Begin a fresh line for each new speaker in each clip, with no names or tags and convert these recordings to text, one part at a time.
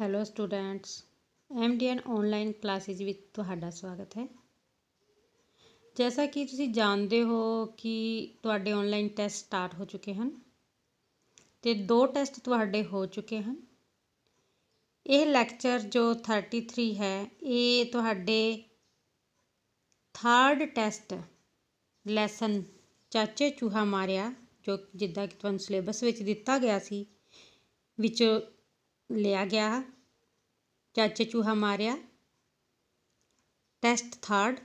hello students MDN online classes ਵਿੱਚ ਤੁਹਾਡਾ ਸਵਾਗਤ ਹੈ ਜੈਸਾ ਕਿ ਤੁਸੀਂ ਜਾਣਦੇ ਹੋ ਕਿ ਤੁਹਾਡੇ ਆਨਲਾਈਨ ਟੈਸਟ ਸਟਾਰਟ ਹੋ ਚੁੱਕੇ ਹਨ ਤੇ ਦੋ ਟੈਸਟ ਤੁਹਾਡੇ ਹੋ ਚੁੱਕੇ ਹਨ ਇਹ ਲੈਕਚਰ ਜੋ 33 ਹੈ ਇਹ ਤੁਹਾਡੇ 3rd ਟੈਸਟ ਲੈਸਨ ਚਾਚੇ ਚੂਹਾ ਮਾਰਿਆ ਜੋ ਜਿੱਦਾਂ ਕਿ ਤੁਹਾਨੂੰ ਸਿਲੇਬਸ ਵਿੱਚ ਦਿੱਤਾ ਗਿਆ ਸੀ ਵਿੱਚ ਲਿਆ ਗਿਆ ਚਾਚੇ ਚੂਹਾ ਮਾਰਿਆ ਟੈਸਟ ਥਰਡ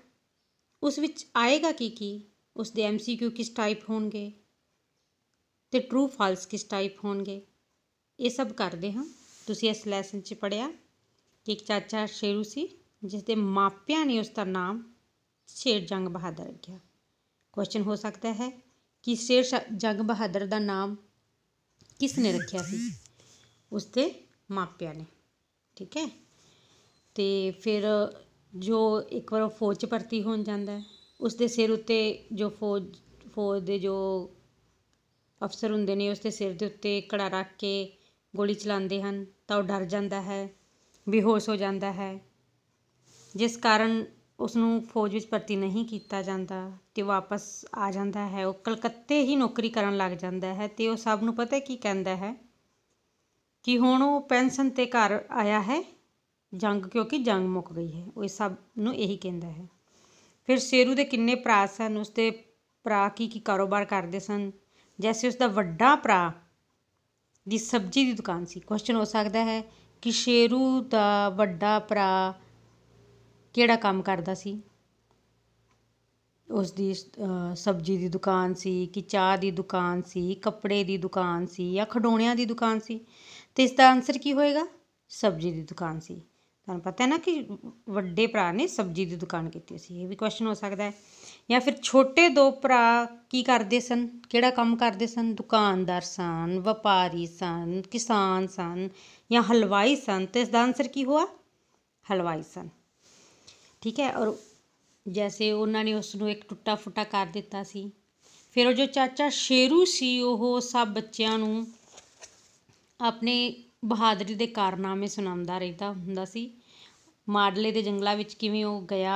ਉਸ ਵਿੱਚ ਆਏਗਾ ਕੀ ਕੀ ਉਸ ਦੇ ਐਮਸੀਕਿਊ ਕਿਸ ਟਾਈਪ ਹੋਣਗੇ ਤੇ ਟਰੂ ਫਾਲਸ ਕਿਸ ਟਾਈਪ ਹੋਣਗੇ ਇਹ ਸਭ ਕਰਦੇ ਹਾਂ ਤੁਸੀਂ ਇਸ ਲੈਸਨ 'ਚ ਪੜਿਆ ਕਿ ਇੱਕ ਚਾਚਾ ਸ਼ੇਰੂ ਸੀ ਜਿਸ ਦੇ ਮਾਪਿਆਂ ਨੇ ਉਸ ਦਾ ਨਾਮ ਸ਼ੇਰ ਜੰਗ ਬਹਾਦਰ ਰੱਖਿਆ ਕੁਐਸਚਨ ਹੋ ਸਕਦਾ ਹੈ ਕਿ ਸ਼ੇਰ ਜੰਗ ਬਹਾਦਰ ਦਾ ਨਾਮ ਕਿਸ ਨੇ ਰੱਖਿਆ ਸੀ ਉਸ ਤੇ ਮਾਪਿਆਂ ਨੇ ਠੀਕ ਹੈ ਤੇ ਫਿਰ ਜੋ ਇੱਕ ਵਾਰ ਫੌਜ 'ਚ ਭਰਤੀ ਹੋਣ ਜਾਂਦਾ ਹੈ ਉਸ ਦੇ ਸਿਰ ਉੱਤੇ ਜੋ ਫੌਜ ਫੌਜ ਦੇ ਜੋ ਅਫਸਰ ਹੁੰਦੇ ਨੇ ਉਸ ਦੇ ਸਿਰ ਦੇ ਉੱਤੇ ਕੜਾ ਰੱਖ ਕੇ ਗੋਲੀ ਚਲਾਉਂਦੇ ਹਨ ਤਾਂ ਉਹ ਡਰ ਜਾਂਦਾ ਹੈ ਬੇਹੋਸ਼ ਹੋ ਜਾਂਦਾ ਹੈ ਜਿਸ ਕਾਰਨ ਉਸ ਨੂੰ ਫੌਜ ਵਿੱਚ ਭਰਤੀ ਨਹੀਂ ਕੀਤਾ ਜਾਂਦਾ ਤੇ ਵਾਪਸ ਆ ਜਾਂਦਾ ਹੈ ਉਹ ਕਲਕੱਤੇ ਹੀ ਨੌਕਰੀ ਕਰਨ ਲੱਗ ਜਾਂਦਾ ਹੈ ਤੇ ਉਹ ਸਭ ਨੂੰ ਪਤਾ ਕੀ ਕਹਿੰਦਾ ਹੈ ਕਿ ਹੁਣ ਉਹ ਪੈਨਸ਼ਨ ਤੇ ਘਰ ਆਇਆ ਹੈ ਜੰਗ ਕਿਉਂਕਿ ਜੰਗ ਮੁੱਕ ਗਈ ਹੈ ਉਹ ਸਭ ਨੂੰ ਇਹੀ ਕਹਿੰਦਾ ਹੈ ਫਿਰ ਸ਼ੇਰੂ ਦੇ ਕਿੰਨੇ ਭਰਾ ਸਨ ਉਸਦੇ ਭਰਾ ਕੀ ਕੀ ਕਾਰੋਬਾਰ ਕਰਦੇ ਸਨ ਜੈਸੇ ਉਸਦਾ ਵੱਡਾ ਭਰਾ ਦੀ ਸਬਜ਼ੀ ਦੀ ਦੁਕਾਨ ਸੀ ਕੁਐਸਚਨ ਹੋ ਸਕਦਾ ਹੈ ਕਿ ਸ਼ੇਰੂ ਦਾ ਵੱਡਾ ਭਰਾ ਕਿਹੜਾ ਕੰਮ ਕਰਦਾ ਸੀ ਉਸ ਦੀ ਸਬਜ਼ੀ ਦੀ ਦੁਕਾਨ ਸੀ ਕਿ ਚਾਹ ਦੀ ਦੁਕਾਨ ਸੀ ਕੱਪੜੇ ਦੀ ਦੁਕਾਨ ਸੀ ਜਾਂ ਖਡੋਣਿਆਂ ਦੀ ਦੁਕਾਨ ਸੀ ਤੇ ਇਸ ਦਾ ਆਨਸਰ ਕੀ ਹੋਏਗਾ ਸਬਜ਼ੀ ਦੀ ਦੁਕਾਨ ਸੀ ਤੁਹਾਨੂੰ ਪਤਾ ਹੈ ਨਾ ਕਿ ਵੱਡੇ ਭਰਾ ਨੇ ਸਬਜ਼ੀ ਦੀ ਦੁਕਾਨ ਕੀਤੀ ਸੀ ਇਹ ਵੀ ਕੁਐਸਚਨ ਹੋ ਸਕਦਾ ਹੈ ਜਾਂ ਫਿਰ ਛੋਟੇ ਦੋ ਭਰਾ ਕੀ ਕਰਦੇ ਸਨ ਕਿਹੜਾ ਕੰਮ ਕਰਦੇ ਸਨ ਦੁਕਾਨਦਾਰ ਸਨ ਵਪਾਰੀ ਸਨ ਕਿਸਾਨ ਸਨ ਜਾਂ ਹਲਵਾਈ ਸਨ ਤੇ ਇਸ ਦਾ ਆਨਸਰ ਕੀ ਹੋਆ ਹਲਵਾਈ ਸਨ ਠੀਕ ਹੈ ਔਰ ਜੈਸੇ ਉਹਨਾਂ ਨੇ ਉਸ ਨੂੰ ਇੱਕ ਟੁੱਟਾ ਫੁੱਟਾ ਕਰ ਦਿੱਤਾ ਸੀ ਫਿਰ ਉਹ ਜੋ ਚਾਚਾ ਸ਼ੇਰੂ ਸੀ ਉਹ ਸਭ ਬੱਚਿਆਂ ਨੂੰ ਆਪਣੇ ਬਹਾਦਰੀ ਦੇ ਕਾਰਨਾਮੇ ਸੁਣਾਉਂਦਾ ਰਹਿੰਦਾ ਹੁੰਦਾ ਸੀ ਮਾਡਲੇ ਦੇ ਜੰਗਲਾਂ ਵਿੱਚ ਕਿਵੇਂ ਉਹ ਗਿਆ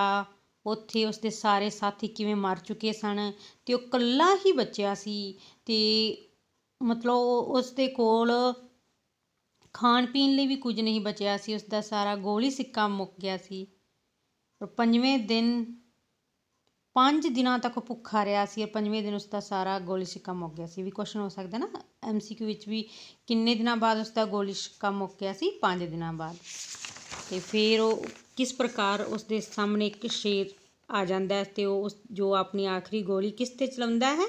ਉੱਥੇ ਉਸਦੇ ਸਾਰੇ ਸਾਥੀ ਕਿਵੇਂ ਮਰ ਚੁੱਕੇ ਸਨ ਤੇ ਉਹ ਇਕੱਲਾ ਹੀ ਬਚਿਆ ਸੀ ਤੇ ਮਤਲਬ ਉਸਦੇ ਕੋਲ ਖਾਣ ਪੀਣ ਲਈ ਵੀ ਕੁਝ ਨਹੀਂ ਬਚਿਆ ਸੀ ਉਸ ਦਾ ਸਾਰਾ ਗੋਲੀ ਸਿੱਕਾ ਮੁੱਕ ਗਿਆ ਸੀ ਪਰ ਪੰਜਵੇਂ ਦਿਨ ਪੰਜ ਦਿਨਾਂ ਤੱਕ ਭੁੱਖਾ ਰਿਹਾ ਸੀ ਪੰਜਵੇਂ ਦਿਨ ਉਸ ਦਾ ਸਾਰਾ ਗੋਲੀ ਛਿੱਕਾ ਮੁੱਕ ਗਿਆ ਸੀ ਵੀ ਕੁਐਸਚਨ ਹੋ ਸਕਦਾ ਨਾ ਐਮਸੀਕਿਊ ਵਿੱਚ ਵੀ ਕਿੰਨੇ ਦਿਨਾਂ ਬਾਅਦ ਉਸ ਦਾ ਗੋਲੀ ਛਿੱਕਾ ਮੁੱਕ ਗਿਆ ਸੀ ਪੰਜ ਦਿਨਾਂ ਬਾਅਦ ਤੇ ਫਿਰ ਉਹ ਕਿਸ ਪ੍ਰਕਾਰ ਉਸ ਦੇ ਸਾਹਮਣੇ ਇੱਕ ਸ਼ੇਰ ਆ ਜਾਂਦਾ ਹੈ ਤੇ ਉਹ ਉਸ ਜੋ ਆਪਣੀ ਆਖਰੀ ਗੋਲੀ ਕਿਸ ਤੇ ਚਲਾਉਂਦਾ ਹੈ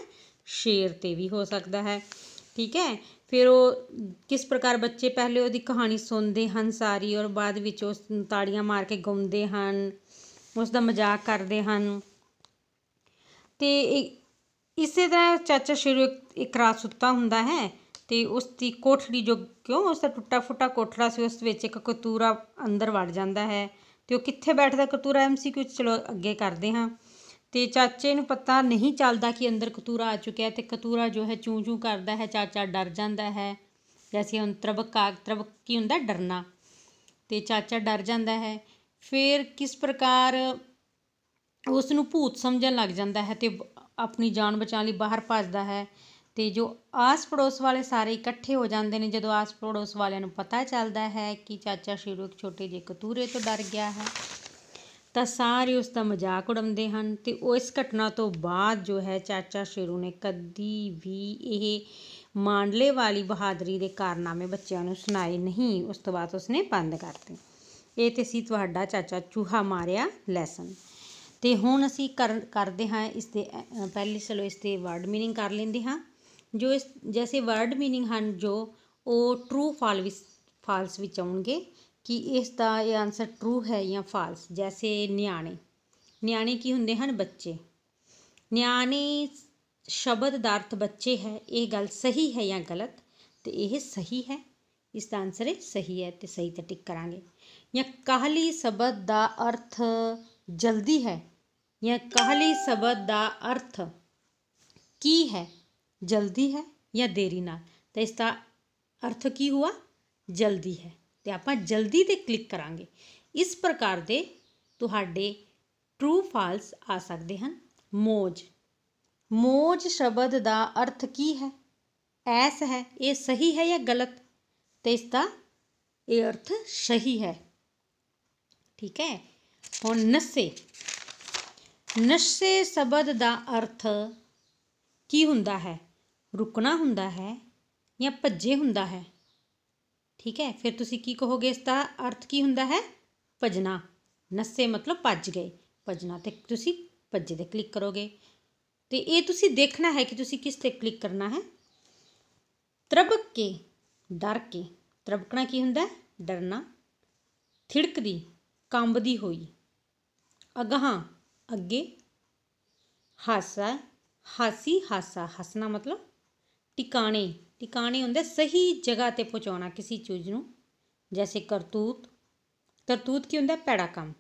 ਸ਼ੇਰ ਤੇ ਵੀ ਹੋ ਸਕਦਾ ਹੈ ਠੀਕ ਹੈ ਫਿਰ ਉਹ ਕਿਸ ਪ੍ਰਕਾਰ ਬੱਚੇ ਪਹਿਲੇ ਉਹਦੀ ਕਹਾਣੀ ਸੁਣਦੇ ਹਨ ਸਾਰੀ ਔਰ ਬਾਅਦ ਵਿੱਚ ਉਸ ਨੂੰ ਤਾੜੀਆਂ ਮਾਰ ਕੇ ਗਾਉਂਦੇ ਹਨ ਉਸ ਦਾ ਮਜ਼ਾਕ ਕਰਦੇ ਹਨ ਤੇ ਇਸੇ ਤਰ੍ਹਾਂ ਚਾਚਾ ਸ਼ੇਰੂ ਇੱਕ ਰਾਤ ਸੁੱਤਾ ਹੁੰਦਾ ਹੈ ਤੇ ਉਸ ਦੀ ਕੋਠੜੀ ਜੋ ਕਿਉਂ ਉਸ ਦਾ ਟੁੱਟਾ ਫੁੱਟਾ ਕੋਠੜਾ ਸੀ ਉਸ ਵਿੱਚ ਇੱਕ ਕਤੂਰਾ ਅੰਦਰ ਵੜ ਜਾਂਦਾ ਹੈ ਤੇ ਉਹ ਕਿੱਥੇ ਬੈਠਦਾ ਕਤੂਰਾ ਐਮਸੀਕਿਊ ਚਲੋ ਅੱਗੇ ਕਰਦੇ ਹਾਂ ਤੇ ਚਾਚੇ ਨੂੰ ਪਤਾ ਨਹੀਂ ਚੱਲਦਾ ਕਿ ਅੰਦਰ ਕਤੂਰਾ ਆ ਚੁੱਕਿਆ ਤੇ ਕਤੂਰਾ ਜੋ ਹੈ ਚੂੰ ਚੂੰ ਕਰਦਾ ਹੈ ਚਾਚਾ ਡਰ ਜਾਂਦਾ ਹੈ ਜੈਸੀ ਹੁਣ ਤਰਬਕਾ ਤਰਬਕ ਕੀ ਹੁੰਦਾ ਡਰਨਾ ਤੇ ਚਾਚਾ ਡਰ ਜਾਂਦਾ ਹੈ ਫਿਰ ਕਿਸ ਪ੍ਰਕਾਰ ਉਸ ਨੂੰ ਭੂਤ ਸਮਝਣ ਲੱਗ ਜਾਂਦਾ ਹੈ ਤੇ ਆਪਣੀ ਜਾਨ ਬਚਾਉਣ ਲਈ ਬਾਹਰ ਭੱਜਦਾ ਹੈ ਤੇ ਜੋ ਆਸ ਪੜੋਸ ਵਾਲੇ ਸਾਰੇ ਇਕੱਠੇ ਹੋ ਜਾਂਦੇ ਨੇ ਜਦੋਂ ਆਸ ਪੜੋਸ ਵਾਲਿਆਂ ਨੂੰ ਪਤਾ ਚੱਲਦਾ ਹੈ ਕਿ ਚਾਚਾ ਸ਼ੀਰੂ ਇੱਕ ਛੋਟੇ ਜਿਹੇ ਕਤੂਰੇ ਤੋਂ ਡਰ ਗਿਆ ਹੈ ਤਾਂ ਸਾਰੇ ਉਸ ਦਾ ਮਜ਼ਾਕ ਉਡਾਉਂਦੇ ਹਨ ਤੇ ਉਹ ਇਸ ਘਟਨਾ ਤੋਂ ਬਾਅਦ ਜੋ ਹੈ ਚਾਚਾ ਸ਼ੀਰੂ ਨੇ ਕਦੀ ਵੀ ਇਹ ਮਾਂਡਲੇ ਵਾਲੀ ਬਹਾਦਰੀ ਦੇ ਕਾਰਨਾਮੇ ਬੱਚਿਆਂ ਨੂੰ ਸੁਣਾਏ ਨਹੀਂ ਉਸ ਤੋਂ ਬਾਅਦ ਉਸਨੇ ਬੰਦ ਕਰਤੇ ਇਹ ਤੇ ਸੀ ਤੁਹਾਡਾ ਚਾਚਾ ਚੂਹਾ ਮਾਰਿਆ ਲੈਸਨ ਤੇ ਹੁਣ ਅਸੀਂ ਕਰਦੇ ਹਾਂ ਇਸ ਦੇ ਪਹਿਲੇ ਚਲੋ ਇਸ ਦੇ ਵਰਡ मीनिंग ਕਰ ਲੈਂਦੇ ਹਾਂ ਜੋ ਇਸ ਜੈਸੇ ਵਰਡ मीनिंग ਹਨ ਜੋ ਉਹ ਟਰੂ ਫਾਲ ਵਿੱਚ ਫਾਲਸ ਵਿੱਚ ਆਉਣਗੇ ਕਿ ਇਸ ਦਾ ਇਹ ਆਨਸਰ ਟਰੂ ਹੈ ਜਾਂ ਫਾਲਸ ਜੈਸੇ ਨਿਆਣੇ ਨਿਆਣੇ ਕੀ ਹੁੰਦੇ ਹਨ ਬੱਚੇ ਨਿਆਣੇ ਸ਼ਬਦ ਦਾ ਅਰਥ ਬੱਚੇ ਹੈ ਇਹ ਗੱਲ ਸਹੀ ਹੈ ਜਾਂ ਗਲਤ ਤੇ ਇਹ ਸਹੀ ਹੈ ਇਸ ਦਾ ਆਨਸਰ ਹੈ ਸਹੀ ਹੈ ਤੇ ਸਹੀ ਤੇ ਟਿਕ ਕਰਾਂਗੇ ਜਾਂ ਕਾਹਲੀ ਸ਼ਬਦ ਦਾ ਅਰਥ ਜਲਦੀ ਹੈ यह कहली शब्द का अर्थ की है जल्दी है या देरी नाल तो इसका अर्थ की हुआ ਜਲਦੀ ਹੈ ਤੇ ਆਪਾਂ ਜਲਦੀ ਤੇ ਕਲਿੱਕ ਕਰਾਂਗੇ ਇਸ ਪ੍ਰਕਾਰ ਦੇ ਤੁਹਾਡੇ ਟਰੂ ਫਾਲਸ ਆ ਸਕਦੇ ਹਨ ਮੋਜ ਮੋਜ ਸ਼ਬਦ ਦਾ ਅਰਥ ਕੀ ਹੈ ਐਸ ਹੈ ਇਹ ਸਹੀ ਹੈ ਜਾਂ ਗਲਤ ਤੇ ਇਸ ਦਾ ਇਹ ਅਰਥ ਸਹੀ ਹੈ ਠੀਕ ਹੈ ਹੁਣ ਨਸੇ ਨਸ਼ੇ ਸ਼ਬਦ ਦਾ ਅਰਥ ਕੀ ਹੁੰਦਾ ਹੈ ਰੁਕਣਾ ਹੁੰਦਾ ਹੈ ਜਾਂ ਭੱਜੇ ਹੁੰਦਾ ਹੈ ਠੀਕ ਹੈ ਫਿਰ ਤੁਸੀਂ ਕੀ ਕਹੋਗੇ ਇਸ ਦਾ ਅਰਥ ਕੀ ਹੁੰਦਾ ਹੈ ਭਜਣਾ ਨਸ਼ੇ ਮਤਲਬ ਭੱਜ ਗਏ ਭਜਣਾ ਤੇ ਤੁਸੀਂ ਭੱਜੇ ਤੇ ਕਲਿੱਕ ਕਰੋਗੇ ਤੇ ਇਹ ਤੁਸੀਂ ਦੇਖਣਾ ਹੈ ਕਿ ਤੁਸੀਂ ਕਿਸ ਤੇ ਕਲਿੱਕ ਕਰਨਾ ਹੈ ਤਰਬਕ ਕੇ ਡਰ ਕੇ ਤਰਬਕਣਾ ਕੀ ਹੁੰਦਾ ਡਰਨਾ ਥਿੜਕਦੀ ਕੰਬਦੀ ਹੋਈ ਅਗਾਹਾਂ ਅੱਗੇ ਹਾਸਾ ਹਾਸੀ ਹਾਸਾ ਹਸਣਾ ਮਤਲਬ ਟਿਕਾਣੇ ਟਿਕਾਣੇ ਹੁੰਦੇ ਸਹੀ ਜਗ੍ਹਾ ਤੇ ਪਹੁੰਚਾਉਣਾ ਕਿਸੇ ਚੀਜ਼ ਨੂੰ ਜੈਸੇ ਕਰਤੂਤ ਕਰਤੂਤ ਕੀ ਹੁੰਦਾ ਪੈੜਾ ਕੰਮ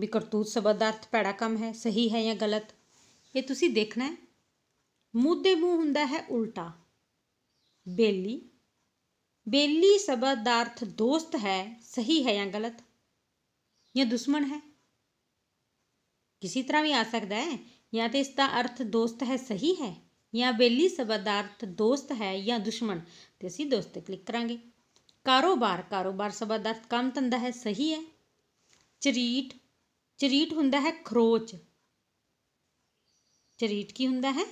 ਵੀ ਕਰਤੂਤ ਸ਼ਬਦ ਅਰਥ ਪੈੜਾ ਕੰਮ ਹੈ ਸਹੀ ਹੈ ਜਾਂ ਗਲਤ ਇਹ ਤੁਸੀਂ ਦੇਖਣਾ ਹੈ ਮੂੰਹ ਮੂੰਹ ਹੁੰਦਾ ਹੈ ਉਲਟਾ ਬੇਲੀ ਬੇਲੀ ਸ਼ਬਦ ਅਰਥ ਦੋਸਤ ਹੈ ਸਹੀ ਹੈ ਜਾਂ ਗਲਤ ਜਾਂ ਦੁਸ਼ਮਣ ਹੈ किसी तरह भी आ सकता है या तो इसका अर्थ दोस्त है सही है या वेली शब्द अर्थ दोस्त है या दुश्मन तो असी दोस्त क्लिक करा कारोबार कारोबार शब्द अर्थ काम धंधा है सही है चरीट चरीट हों खरोच चरीट की होंगे है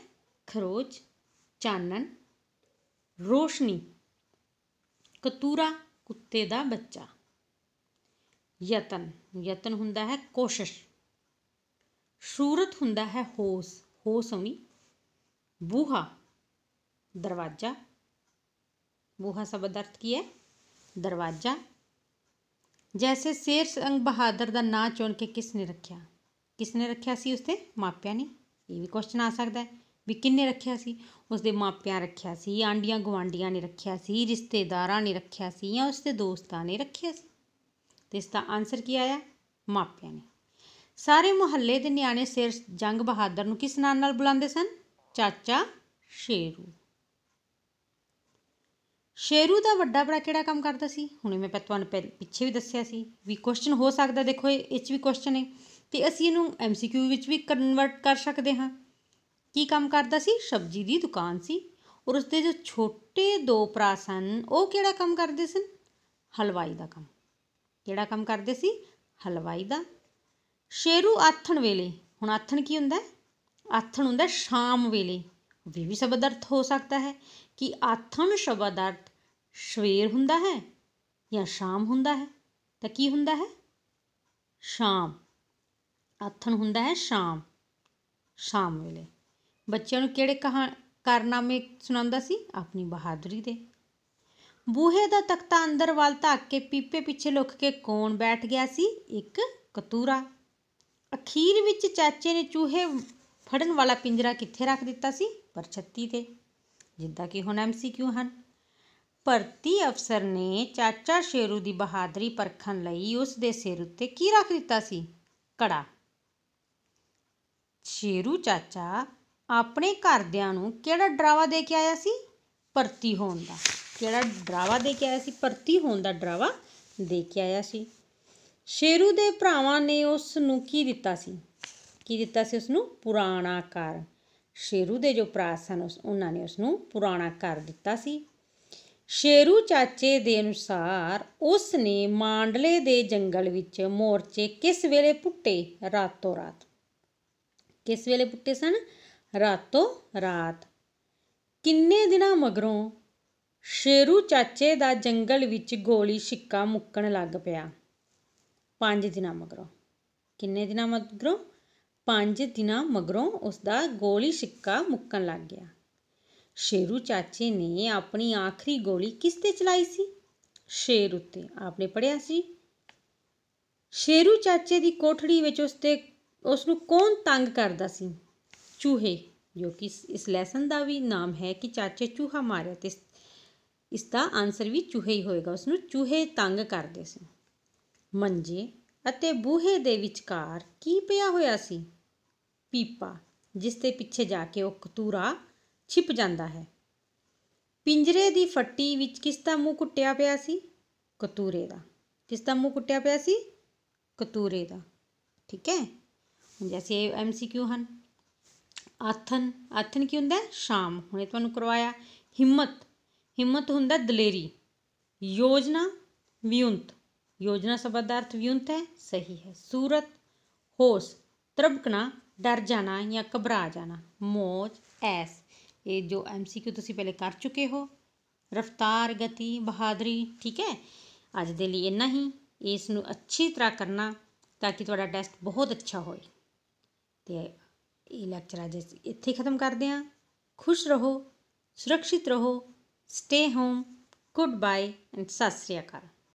खरोच चानन रोशनी कतूरा कुत्ते बच्चा यतन यतन हों कोशिश ਸੂਰਤ ਹੁੰਦਾ ਹੈ ਹੋਸ ਹੋਸ ਹੋਣੀ ਬੂਹਾ ਦਰਵਾਜ਼ਾ ਬੂਹਾ ਸ਼ਬਦ ਅਰਥ ਕੀ ਹੈ ਦਰਵਾਜ਼ਾ ਜੈਸੇ ਸ਼ੇਰ ਸੰਗ ਬਹਾਦਰ ਦਾ ਨਾਂ ਚੁਣ ਕੇ ਕਿਸ ਨੇ ਰੱਖਿਆ ਕਿਸ ਨੇ ਰੱਖਿਆ ਸੀ ਉਸਦੇ ਮਾਪਿਆਂ ਨੇ ਇਹ ਵੀ ਕੁਐਸਚਨ ਆ ਸਕਦਾ ਹੈ ਵੀ ਕਿੰਨੇ ਰੱਖਿਆ ਸੀ ਉਸਦੇ ਮਾਪਿਆਂ ਰੱਖਿਆ ਸੀ ਆਂਡੀਆਂ ਗਵਾਂਡੀਆਂ ਨੇ ਰੱਖਿਆ ਸੀ ਰਿਸ਼ਤੇਦਾਰਾਂ ਨੇ ਰੱਖਿਆ ਸੀ ਜਾਂ ਉਸਦੇ ਦੋਸਤਾਂ ਨੇ ਰੱਖਿਆ ਸੀ ਤੇ ਇਸ ਦਾ ਆਨਸਰ ਕੀ ਆਇਆ ਮਾਪਿਆਂ ਨੇ ਸਾਰੇ ਮੁਹੱਲੇ ਦੇ ਨਿਆਣੇ ਸਿਰ ਜੰਗ ਬਹਾਦਰ ਨੂੰ ਕਿਸ ਨਾਮ ਨਾਲ ਬੁਲਾਉਂਦੇ ਸਨ ਚਾਚਾ ਸ਼ੇਰੂ ਸ਼ੇਰੂ ਦਾ ਵੱਡਾ ਬੜਾ ਕਿਹੜਾ ਕੰਮ ਕਰਦਾ ਸੀ ਹੁਣੇ ਮੈਂ ਤੁਹਾਨੂੰ ਪਿੱਛੇ ਵੀ ਦੱਸਿਆ ਸੀ ਵੀ ਕੁਐਸਚਨ ਹੋ ਸਕਦਾ ਦੇਖੋ ਇਹ ਇੱਚ ਵੀ ਕੁਐਸਚਨ ਹੈ ਤੇ ਅਸੀਂ ਇਹਨੂੰ ਐਮਸੀਕਿਊ ਵਿੱਚ ਵੀ ਕਨਵਰਟ ਕਰ ਸਕਦੇ ਹਾਂ ਕੀ ਕੰਮ ਕਰਦਾ ਸੀ ਸਬਜ਼ੀ ਦੀ ਦੁਕਾਨ ਸੀ ਔਰ ਉਸਦੇ ਜੋ ਛੋਟੇ ਦੋ ਭਰਾ ਸਨ ਉਹ ਕਿਹੜਾ ਕੰਮ ਕਰਦੇ ਸਨ ਹਲਵਾਈ ਦਾ ਕੰਮ ਕਿਹੜਾ ਕੰਮ ਕਰਦੇ ਸੀ ਹਲਵਾਈ ਦਾ ਸ਼ੇਰੂ ਆਥਣ ਵੇਲੇ ਹੁਣ ਆਥਣ ਕੀ ਹੁੰਦਾ ਆਥਣ ਹੁੰਦਾ ਸ਼ਾਮ ਵੇਲੇ ਵੀ ਵੀ ਸ਼ਬਦ ਅਰਥ ਹੋ ਸਕਦਾ ਹੈ ਕਿ ਆਥਣ ਸ਼ਬਦ ਅਰਥ ਸਵੇਰ ਹੁੰਦਾ ਹੈ ਜਾਂ ਸ਼ਾਮ ਹੁੰਦਾ ਹੈ ਤਾਂ ਕੀ ਹੁੰਦਾ ਹੈ ਸ਼ਾਮ ਆਥਣ ਹੁੰਦਾ ਹੈ ਸ਼ਾਮ ਸ਼ਾਮ ਵੇਲੇ ਬੱਚਿਆਂ ਨੂੰ ਕਿਹੜੇ ਕਹਾਣ ਕਾਰਨਾਮੇ ਸੁਣਾਉਂਦਾ ਸੀ ਆਪਣੀ ਬਹਾਦਰੀ ਦੇ ਬੂਹੇ ਦਾ ਤਖਤਾ ਅੰਦਰ ਵੱਲ ਧੱਕ ਕੇ ਪੀਪੇ ਪਿੱਛੇ ਲੁਕ ਕੇ ਕੌਣ ਬੈਠ ਗਿਆ ਸੀ ਇੱਕ ਕਤੂਰਾ ਅਖੀਰ ਵਿੱਚ ਚਾਚੇ ਨੇ ਚੂਹੇ ਫੜਨ ਵਾਲਾ ਪਿੰਜਰਾ ਕਿੱਥੇ ਰੱਖ ਦਿੱਤਾ ਸੀ ਪਰ 36 ਤੇ ਜਿੱਦਾਂ ਕਿ ਹੁਣ ਐਮਸੀਕਿਊ ਹਨ ਭਰਤੀ ਅਫਸਰ ਨੇ ਚਾਚਾ ਸ਼ੇਰੂ ਦੀ ਬਹਾਦਰੀ ਪਰਖਣ ਲਈ ਉਸ ਦੇ ਸਿਰ ਉੱਤੇ ਕੀ ਰੱਖ ਦਿੱਤਾ ਸੀ ਕੜਾ ਸ਼ੇਰੂ ਚਾਚਾ ਆਪਣੇ ਘਰਦਿਆਂ ਨੂੰ ਕਿਹੜਾ ਡਰਾਵਾ ਦੇ ਕੇ ਆਇਆ ਸੀ ਭਰਤੀ ਹੋਣ ਦਾ ਕਿਹੜਾ ਡਰਾਵਾ ਦੇ ਕੇ ਆਇਆ ਸੀ ਭਰਤੀ ਹੋਣ ਦਾ ਡਰਾਵਾ ਦੇ ਕੇ ਆਇਆ ਸੀ ਸ਼ੇਰੂ ਦੇ ਭਰਾਵਾਂ ਨੇ ਉਸ ਨੂੰ ਕੀ ਦਿੱਤਾ ਸੀ ਕੀ ਦਿੱਤਾ ਸੀ ਉਸ ਨੂੰ ਪੁਰਾਣਾ ਘਰ ਸ਼ੇਰੂ ਦੇ ਜੋ ਭਰਾ ਸਨ ਉਸ ਉਹਨਾਂ ਨੇ ਉਸ ਨੂੰ ਪੁਰਾਣਾ ਘਰ ਦਿੱਤਾ ਸੀ ਸ਼ੇਰੂ ਚਾਚੇ ਦੇ ਅਨੁਸਾਰ ਉਸ ਨੇ ਮਾਂਡਲੇ ਦੇ ਜੰਗਲ ਵਿੱਚ ਮੋਰਚੇ ਕਿਸ ਵੇਲੇ ਪੁੱਟੇ ਰਾਤੋਂ ਰਾਤ ਕਿਸ ਵੇਲੇ ਪੁੱਟੇ ਸਨ ਰਾਤੋਂ ਰਾਤ ਕਿੰਨੇ ਦਿਨਾਂ ਮਗਰੋਂ ਸ਼ੇਰੂ ਚਾਚੇ ਦਾ ਜੰਗਲ ਵਿੱਚ ਗੋਲੀ ਛਿੱਕਾ ਮੁੱਕਣ ਲੱਗ ਪਿਆ ਪੰਜ ਦਿਨਾਂ ਮਗਰੋਂ ਕਿੰਨੇ ਦਿਨਾਂ ਮਗਰੋਂ ਪੰਜ ਦਿਨਾਂ ਮਗਰੋਂ ਉਸ ਦਾ ਗੋਲੀ ਸਿੱਕਾ ਮੁੱਕਣ ਲੱਗ ਗਿਆ ਸ਼ੇਰੂ ਚਾਚੇ ਨੇ ਆਪਣੀ ਆਖਰੀ ਗੋਲੀ ਕਿਸ ਤੇ ਚਲਾਈ ਸੀ ਸ਼ੇਰ ਉੱਤੇ ਆਪਨੇ ਪੜਿਆ ਸੀ ਸ਼ੇਰੂ ਚਾਚੇ ਦੀ ਕੋਠੜੀ ਵਿੱਚ ਉਸ ਤੇ ਉਸ ਨੂੰ ਕੌਣ ਤੰਗ ਕਰਦਾ ਸੀ ਚੂਹੇ ਜੋ ਕਿ ਇਸ ਲੈਸਨ ਦਾ ਵੀ ਨਾਮ ਹੈ ਕਿ ਚਾਚੇ ਚੂਹਾ ਮਾਰਿਆ ਤੇ ਇਸ ਦਾ ਆਨਸਰ ਵੀ ਚੂਹੇ ਹੀ ਹੋਏਗਾ ਉਸ ਨੂੰ ਚੂਹੇ ਤੰਗ ਕਰਦੇ ਸੀ ਮੰਜੇ ਅਤੇ ਬੂਹੇ ਦੇ ਵਿਚਕਾਰ ਕੀ ਪਿਆ ਹੋਇਆ ਸੀ ਪੀਪਾ ਜਿਸ ਤੇ ਪਿੱਛੇ ਜਾ ਕੇ ਉਹ ਕਤੂਰਾ ਛਿਪ ਜਾਂਦਾ ਹੈ ਪਿੰਜਰੇ ਦੀ ਫੱਟੀ ਵਿੱਚ ਕਿਸ ਦਾ ਮੂੰਹ ਕੁੱਟਿਆ ਪਿਆ ਸੀ ਕਤੂਰੇ ਦਾ ਕਿਸ ਦਾ ਮੂੰਹ ਕੁੱਟਿਆ ਪਿਆ ਸੀ ਕਤੂਰੇ ਦਾ ਠੀਕ ਹੈ ਹੁਣ ਜੈਸੇ ਐਮਸੀਕਿਊ ਹਨ ਆਥਨ ਆਥਨ ਕੀ ਹੁੰਦਾ ਸ਼ਾਮ ਹੁਣੇ ਤੁਹਾਨੂੰ ਕਰਵਾਇਆ ਹਿੰਮਤ ਹਿੰਮਤ ਹੁੰਦਾ ਦਲੇਰੀ ਯੋਜਨਾ ਵਿਉਂਤ योजना शब्द ਅਰਥ व्युंत है ਸਹੀ ਹੈ ਸੂਰਤ ਹੋਸ ਤਰਬਕਣਾ ਡਰ ਜਾਣਾ ਜਾਂ ਘਬਰਾ ਜਾਣਾ ਮੋਜ ਐਸ ਇਹ ਜੋ ਐਮਸੀਕਿਊ ਤੁਸੀਂ ਪਹਿਲੇ ਕਰ ਚੁੱਕੇ ਹੋ ਰਫਤਾਰ ਗਤੀ ਬਹਾਦਰੀ ਠੀਕ ਹੈ ਅੱਜ ਦੇ ਲਈ ਇੰਨਾ ਹੀ ਇਸ ਨੂੰ ਅੱਛੀ ਤਰ੍ਹਾਂ ਕਰਨਾ ਤਾਂ ਕਿ ਤੁਹਾਡਾ ਟੈਸਟ ਬਹੁਤ ਅੱਛਾ ਹੋਏ ਤੇ ਇਹ ਲੈਕਚਰ ਅੱਜ ਇੱਥੇ ਖਤਮ ਕਰਦੇ ਹਾਂ ਖੁਸ਼ ਰਹੋ ਸੁਰੱਖਿਤ ਰਹੋ stay home good bye and ਸਤਿ ਸ੍ਰੀ ਅਕਾਲ